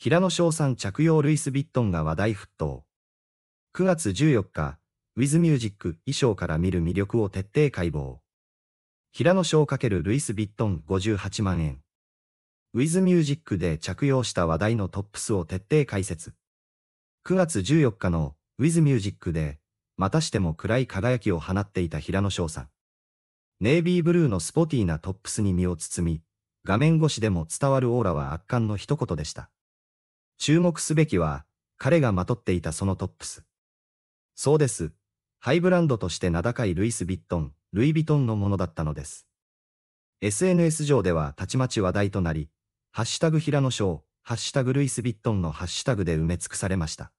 平野翔さん着用ルイス・ヴィットンが話題沸騰。9月14日、ウィズミュージック衣装から見る魅力を徹底解剖。平野翔×ルイス・ヴィットン58万円。ウィズミュージックで着用した話題のトップスを徹底解説。9月14日のウィズミュージックで、またしても暗い輝きを放っていた平野翔さん。ネイビーブルーのスポティーなトップスに身を包み、画面越しでも伝わるオーラは圧巻の一言でした。注目すべきは、彼がまとっていたそのトップス。そうです。ハイブランドとして名高いルイス・ヴィットン、ルイ・ヴィトンのものだったのです。SNS 上ではたちまち話題となり、ハッシュタグ平野賞、ハッシュタグルイス・ヴィットンのハッシュタグで埋め尽くされました。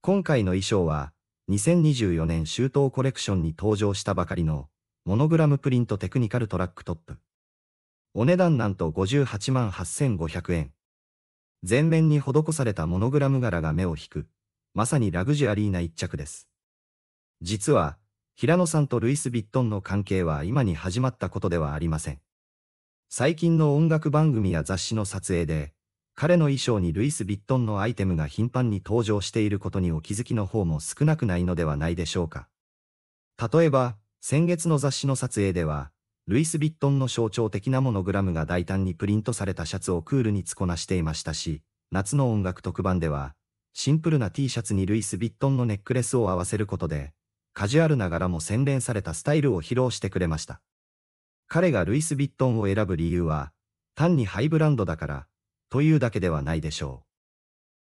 今回の衣装は、2024年秋冬コレクションに登場したばかりの、モノグラムプリントテクニカルトラックトップ。お値段なんと58万8500円。全面に施されたモノグラム柄が目を引く、まさにラグジュアリーな一着です。実は、平野さんとルイス・ヴィットンの関係は今に始まったことではありません。最近の音楽番組や雑誌の撮影で、彼の衣装にルイス・ヴィットンのアイテムが頻繁に登場していることにお気づきの方も少なくないのではないでしょうか。例えば、先月の雑誌の撮影では、ルイス・ヴィットンの象徴的なモノグラムが大胆にプリントされたシャツをクールに着こなしていましたし、夏の音楽特番では、シンプルな T シャツにルイス・ヴィットンのネックレスを合わせることで、カジュアルながらも洗練されたスタイルを披露してくれました。彼がルイス・ヴィットンを選ぶ理由は、単にハイブランドだから、というだけではないでしょう。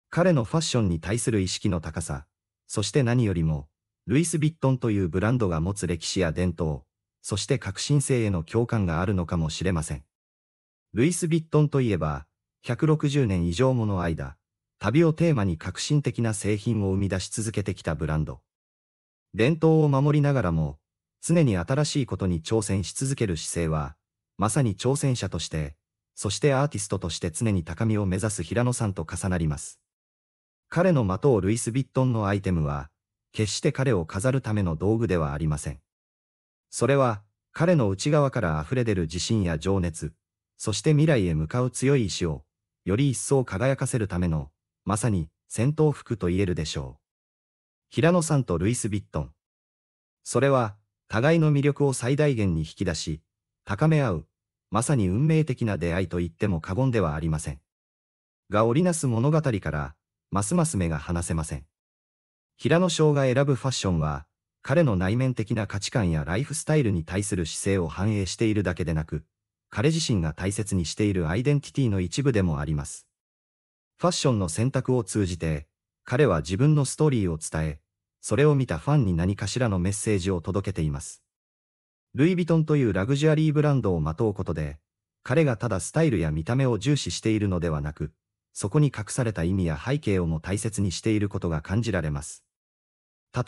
彼のファッションに対する意識の高さ、そして何よりも、ルイス・ヴィットンというブランドが持つ歴史や伝統、そして革新性への共感があるのかもしれません。ルイス・ィットンといえば、160年以上もの間、旅をテーマに革新的な製品を生み出し続けてきたブランド。伝統を守りながらも、常に新しいことに挑戦し続ける姿勢は、まさに挑戦者として、そしてアーティストとして常に高みを目指す平野さんと重なります。彼の的をルイス・ィットンのアイテムは、決して彼を飾るための道具ではありません。それは、彼の内側から溢れ出る自信や情熱、そして未来へ向かう強い意志を、より一層輝かせるための、まさに、戦闘服と言えるでしょう。平野さんとルイス・ビットン。それは、互いの魅力を最大限に引き出し、高め合う、まさに運命的な出会いと言っても過言ではありません。が織りなす物語から、ますます目が離せません。平野翔が選ぶファッションは、彼の内面的な価値観やライフスタイルに対する姿勢を反映しているだけでなく、彼自身が大切にしているアイデンティティの一部でもあります。ファッションの選択を通じて、彼は自分のストーリーを伝え、それを見たファンに何かしらのメッセージを届けています。ルイ・ヴィトンというラグジュアリーブランドをまとうことで、彼がただスタイルや見た目を重視しているのではなく、そこに隠された意味や背景をも大切にしていることが感じられます。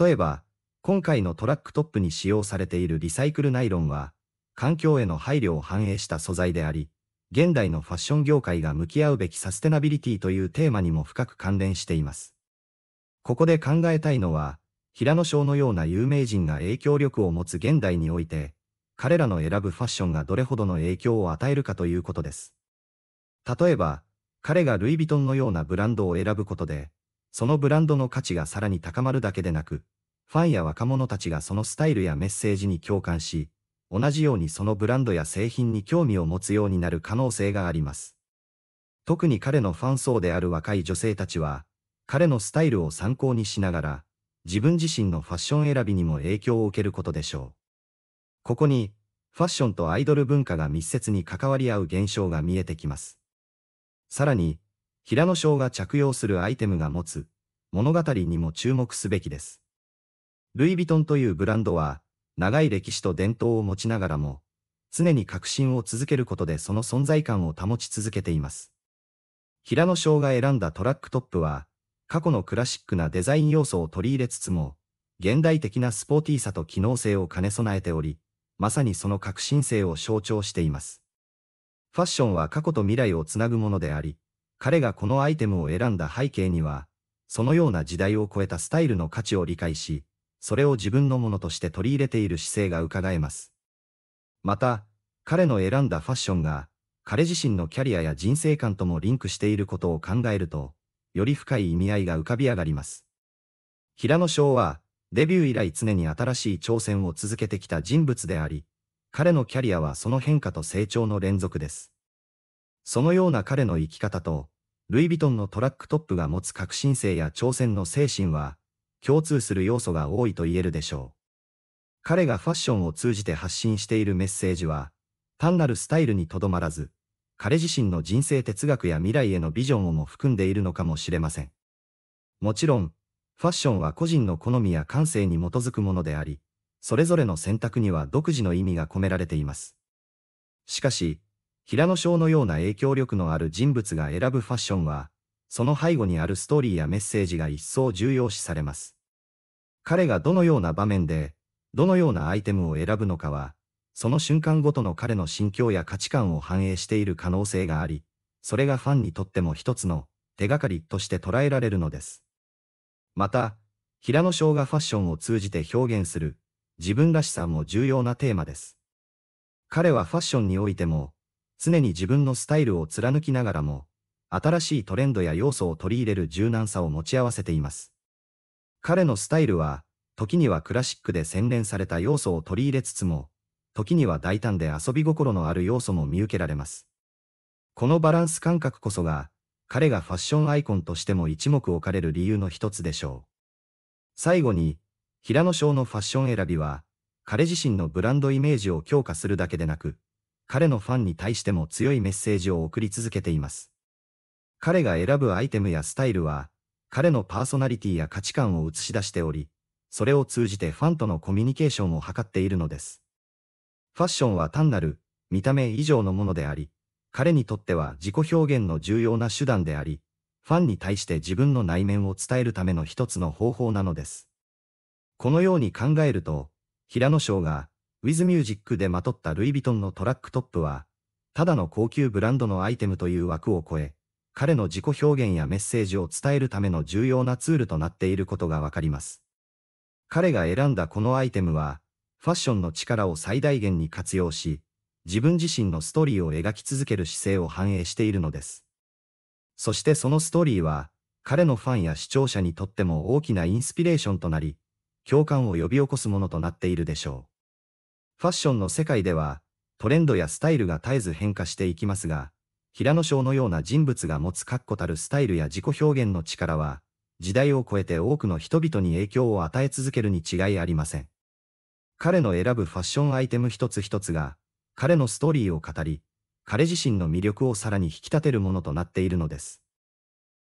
例えば、今回のトラックトップに使用されているリサイクルナイロンは、環境への配慮を反映した素材であり、現代のファッション業界が向き合うべきサステナビリティというテーマにも深く関連しています。ここで考えたいのは、平野翔のような有名人が影響力を持つ現代において、彼らの選ぶファッションがどれほどの影響を与えるかということです。例えば、彼がルイ・ヴィトンのようなブランドを選ぶことで、そのブランドの価値がさらに高まるだけでなく、ファンや若者たちがそのスタイルやメッセージに共感し、同じようにそのブランドや製品に興味を持つようになる可能性があります。特に彼のファン層である若い女性たちは、彼のスタイルを参考にしながら、自分自身のファッション選びにも影響を受けることでしょう。ここに、ファッションとアイドル文化が密接に関わり合う現象が見えてきます。さらに、平野翔が着用するアイテムが持つ物語にも注目すべきです。ルイ・ヴィトンというブランドは、長い歴史と伝統を持ちながらも、常に革新を続けることでその存在感を保ち続けています。平野翔が選んだトラックトップは、過去のクラシックなデザイン要素を取り入れつつも、現代的なスポーティーさと機能性を兼ね備えており、まさにその革新性を象徴しています。ファッションは過去と未来をつなぐものであり、彼がこのアイテムを選んだ背景には、そのような時代を超えたスタイルの価値を理解し、それを自分のものとして取り入れている姿勢が伺えます。また、彼の選んだファッションが、彼自身のキャリアや人生観ともリンクしていることを考えると、より深い意味合いが浮かび上がります。平野翔は、デビュー以来常に新しい挑戦を続けてきた人物であり、彼のキャリアはその変化と成長の連続です。そのような彼の生き方と、ルイ・ヴィトンのトラックトップが持つ革新性や挑戦の精神は、共通する要素が多いと言えるでしょう。彼がファッションを通じて発信しているメッセージは、単なるスタイルにとどまらず、彼自身の人生哲学や未来へのビジョンをも含んでいるのかもしれません。もちろん、ファッションは個人の好みや感性に基づくものであり、それぞれの選択には独自の意味が込められています。しかし、平野翔のような影響力のある人物が選ぶファッションは、その背後にあるストーリーやメッセージが一層重要視されます。彼がどのような場面で、どのようなアイテムを選ぶのかは、その瞬間ごとの彼の心境や価値観を反映している可能性があり、それがファンにとっても一つの手がかりとして捉えられるのです。また、平野翔がファッションを通じて表現する自分らしさも重要なテーマです。彼はファッションにおいても、常に自分のスタイルを貫きながらも、新しいトレンドや要素を取り入れる柔軟さを持ち合わせています。彼のスタイルは、時にはクラシックで洗練された要素を取り入れつつも、時には大胆で遊び心のある要素も見受けられます。このバランス感覚こそが、彼がファッションアイコンとしても一目置かれる理由の一つでしょう。最後に、平野翔のファッション選びは、彼自身のブランドイメージを強化するだけでなく、彼のファンに対しても強いメッセージを送り続けています。彼が選ぶアイテムやスタイルは、彼のパーソナリティや価値観を映し出しており、それを通じてファンとのコミュニケーションを図っているのです。ファッションは単なる見た目以上のものであり、彼にとっては自己表現の重要な手段であり、ファンに対して自分の内面を伝えるための一つの方法なのです。このように考えると、平野翔が、ウィズミュージックでまとったルイ・ヴィトンのトラックトップは、ただの高級ブランドのアイテムという枠を超え、彼の自己表現やメッセージを伝えるための重要なツールとなっていることがわかります。彼が選んだこのアイテムは、ファッションの力を最大限に活用し、自分自身のストーリーを描き続ける姿勢を反映しているのです。そしてそのストーリーは、彼のファンや視聴者にとっても大きなインスピレーションとなり、共感を呼び起こすものとなっているでしょう。ファッションの世界では、トレンドやスタイルが絶えず変化していきますが、平野翔のような人物が持つ確固たるスタイルや自己表現の力は、時代を超えて多くの人々に影響を与え続けるに違いありません。彼の選ぶファッションアイテム一つ一つが、彼のストーリーを語り、彼自身の魅力をさらに引き立てるものとなっているのです。